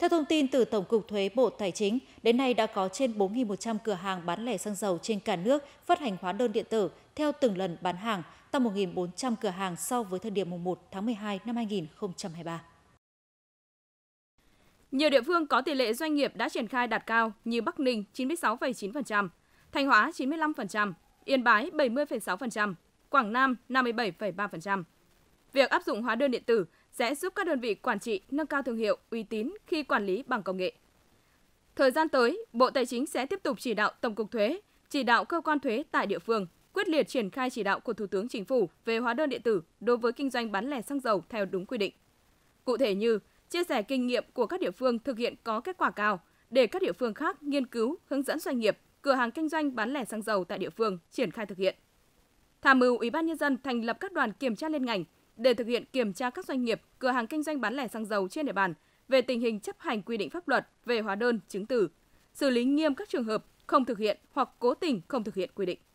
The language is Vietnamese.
Theo thông tin từ Tổng cục Thuế Bộ Tài chính, đến nay đã có trên 4.100 cửa hàng bán lẻ xăng dầu trên cả nước phát hành hóa đơn điện tử theo từng lần bán hàng, tăng 1.400 cửa hàng so với thời điểm mùng 1 tháng 12 năm 2023. Nhiều địa phương có tỷ lệ doanh nghiệp đã triển khai đạt cao như Bắc Ninh 96,9%, Thanh Hóa 95%, Yên Bái 70,6%, Quảng Nam 57,3%. Việc áp dụng hóa đơn điện tử sẽ giúp các đơn vị quản trị nâng cao thương hiệu, uy tín khi quản lý bằng công nghệ. Thời gian tới, Bộ Tài chính sẽ tiếp tục chỉ đạo Tổng cục Thuế, chỉ đạo cơ quan thuế tại địa phương quyết liệt triển khai chỉ đạo của Thủ tướng Chính phủ về hóa đơn điện tử đối với kinh doanh bán lẻ xăng dầu theo đúng quy định. Cụ thể như chia sẻ kinh nghiệm của các địa phương thực hiện có kết quả cao để các địa phương khác nghiên cứu, hướng dẫn doanh nghiệp, cửa hàng kinh doanh bán lẻ xăng dầu tại địa phương triển khai thực hiện. Tham mưu Ủy ban nhân dân thành lập các đoàn kiểm tra liên ngành để thực hiện kiểm tra các doanh nghiệp, cửa hàng kinh doanh bán lẻ xăng dầu trên địa bàn về tình hình chấp hành quy định pháp luật về hóa đơn, chứng từ, xử lý nghiêm các trường hợp không thực hiện hoặc cố tình không thực hiện quy định.